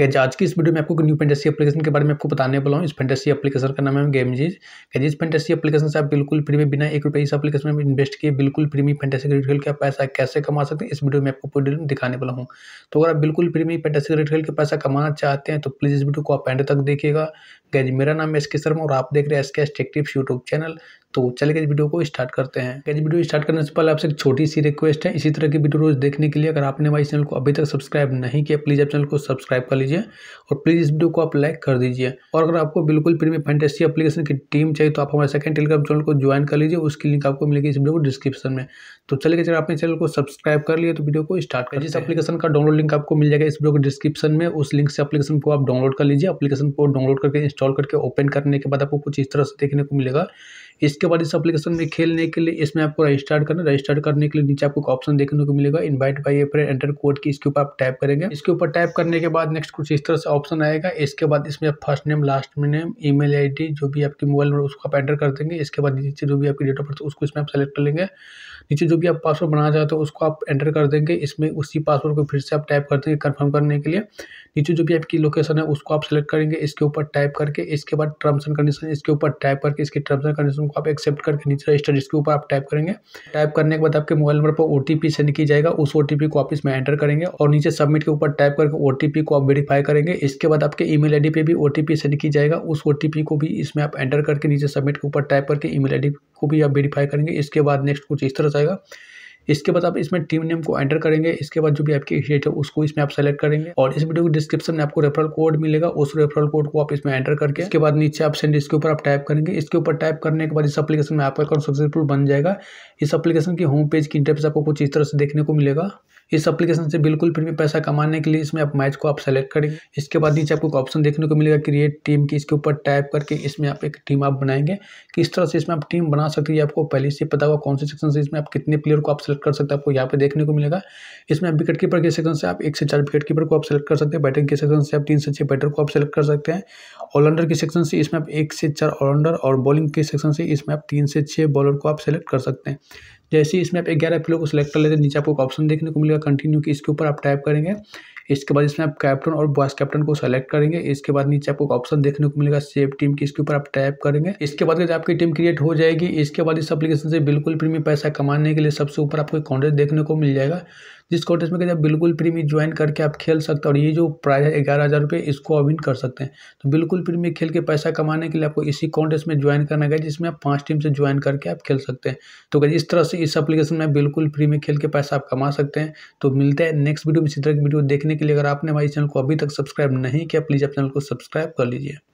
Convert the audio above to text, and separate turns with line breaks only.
guys आज की इस वीडियो में आपको न्यू फेंटेसी एप्लीकेशन के बारे में आपको बताने वाला हूँ इस फेंटेसी एप्लीकेशन का नाम है जीज गैज इस फेंटेसी एप्लीकेशन से आप बिल्कुल फ्री में बिना एक रुपये इस एप्लीकेशन में इन्वेस्ट किए बिल्कुल फ्री में फेंटेसी क्रेडिट खेल के पैसा कैसे कमा सकते हैं इस वीडियो में आपको पूरी दिखाने वाला हूँ तो अगर आप बिल्कुल फ्री में फेंटेसी क्रेडिट खेल के पैसा कमाना चाहते हैं तो प्लीज़ इस वीडियो को आप एंड तक देखिएगा गैज मेरा नाम है एस के शर्मा और आप देख रहे हैं एस के एस टेक्टिप्स यूट्यूब चैनल तो चलिए गैज वीडियो को स्टार्ट करते हैं गैज वीडियो स्टार्ट करने से पहले आपसे एक छोटी सी रिक्वेस्ट है इसी तरह की वीडियो रोज देखने के लिए अगर आपने हमारे चैनल को अभी तक सब्सक्राइब नहीं किया प्लीज़ आप चैनल को सब्सक्राइब कर लीजिए और प्लीज़ इस वीडियो को आप लाइक कर दीजिए और अगर आपको बिल्कुल फ्री में फैंटेसी अपलीकेशन की टीम चाहिए तो आप हमारे सेकंड टेलीग्राम चैनल को ज्वाइन कर लीजिए उसकी लिंक आपको मिलेगी इस वीडियो को डिस्क्रिप्शन में तो चले गए आपने चैनल को सब्सक्राइब कर लिया तो वीडियो को स्टार्ट कर जिस अपलीकेशन का डाउनलोड लिंक आपको मिल जाएगा इस वीडियो को डिस्क्रिप्शन में उस लिंक से अपलीकेशन को आप डाउनलोड कर लीजिए अपलीकेशन को डाउनलोड करके इंस्टॉल करके ओपन करने के बाद आपको कुछ इस तरह से देखने को मिलेगा इसके बाद इस एप्लीकेशन में खेलने के लिए इसमें आपको रजिस्टर्ड करना रजिस्टर्ड करने के लिए नीचे आपको ऑप्शन देखने को मिलेगा invite by a friend enter code की इसके ऊपर आप टाइप करेंगे इसके ऊपर टाइप करने के बाद नेक्स्ट कुछ इस तरह से ऑप्शन आएगा इसके बाद इसमें फर्स्ट नेम लास्ट में नेम ई मेल जो भी आपके मोबाइल नंबर उसको आप एंटर कर देंगे इसके बाद नीचे जो भी आपकी डेट ऑफ बर्थ उसको इसमें आप सेलेक्ट कर लेंगे नीचे जो भी आप पासवर्ड बनाना चाहते हो उसको आप एंटर कर देंगे इसमें उसी पासवर्ड को फिर से आप टाइप कर देंगे कन्फर्म करने के लिए नीचे जो भी आपकी लोकेशन है उसको आप सेलेक्ट करेंगे इसके ऊपर टाइप करके इसके बाद टर्म्स एंड कंडीशन इसके ऊपर टाइप करके इसके टर्म्स एंड कंडीशन को आप एक्सेप्ट करके नीचे रजिस्टर जिसके ऊपर आप टाइप करेंगे टाइप करने के बाद आपके मोबाइल नंबर पर ओ सेंड किया जाएगा उस ओ को आप इसमें एंटर करेंगे और नीचे सबमिट के ऊपर टाइप करके ओ को आप वेरीफाई करेंगे इसके बाद आपके ईमेल डी पर भी ओ सेंड किया जाएगा उस ओ को भी इसमें आप एंटर करके नीचे सबमिट के ऊपर टाइप करके ईमेल डी को भी आप वेरीफाई करेंगे इसके बाद नेक्स्ट कुछ इस तरह से आएगा इसके बाद आप इसमें टीम नेम को एंटर करेंगे इसके बाद जो भी आपकी स्टेट है उसको इसमें आप सेलेक्ट करेंगे और इस वीडियो के डिस्क्रिप्शन में आपको रेफरल कोड मिलेगा उस रेफरल कोड को आप इसमें एंटर करके इसके बाद नीचे आप सेंड इसके ऊपर आप टाइप करेंगे इसके ऊपर टाइप करने के बाद इस अपलीकेशन में आपका अकाउंट सक्सेसफुल बन जाएगा इस अपलीकेशन की होम पेज की इंटरफेस आपको कुछ इस तरह से देखने को मिलेगा इस एप्लीकेशन से बिल्कुल फ्री में पैसा कमाने के लिए इसमें आप मैच को आप सेलेक्ट करेंगे इसके बाद नीचे आपको ऑप्शन देखने को मिलेगा क्रिएट टीम की इसके ऊपर टाइप करके इसमें आप एक टीम आप बनाएंगे किस तरह से इसमें आप टीम बना सकते हैं आपको पहले से पता होगा कौन से सेक्शन से इसमें आप कितने प्लेयर को आप सेलेक्ट सेलेक्ट कर सकते हैं आपको यहाँ पे देखने को मिलेगा इसमें आप विकेट कीपर के सेक्शन से आप एक से चार विकेट कीपर को आप सेलेक्ट कर सकते हैं बैटिंग के सेक्शन से आप तीन से छः बैटर को आप सेलेक्ट कर सकते हैं ऑलराउंडर के सेक्शन से इसमें आप एक से चार ऑलराउंडर और बॉलिंग के सेक्शन से इसमें आप तीन से छः बॉलर को आप सेलेक्ट कर सकते हैं जैसे इसमें आप ग्यारह प्लेयर को सेलेक्ट कर लेते हैं नीचे आपको ऑप्शन देखने को मिलेगा कंटिन्यू कि इसके ऊपर आप टाइप करेंगे इसके बाद इसमें आप कैप्टन और वाइस कैप्टन को सेलेक्ट करेंगे इसके बाद नीचे आपको ऑप्शन देखने को मिलेगा सेव टीम की इसके ऊपर आप टैप करेंगे इसके बाद आपकी टीम क्रिएट हो जाएगी इसके बाद इस अपलीकेशन से बिल्कुल फ्री में पैसा कमाने के लिए सबसे ऊपर आपको कॉन्टेक्ट देखने को मिल जाएगा जिस कॉन्टेस्ट में कहते हैं बिल्कुल फ्री में ज्वाइन करके आप खेल सकते हैं और ये जो प्राइज है ग्यारह हज़ार रुपये इसको आप विन कर सकते हैं तो बिल्कुल फ्री में खेल के पैसा कमाने के लिए आपको इसी कॉन्टेस्ट में ज्वाइन करना है जिसमें आप पाँच टीम से ज्वाइन करके आप खेल सकते हैं तो इस तरह से इस अपलीकेशन में बिल्कुल फ्री में खेल के पैसा आप कमा सकते हैं तो मिलते हैं नेक्स्ट वीडियो में इसी तरह की वीडियो देखने के लिए अगर आपने हमारे चैनल को अभी तक सब्सक्राइब नहीं किया प्लीज़ आप चैनल को सब्सक्राइब कर लीजिए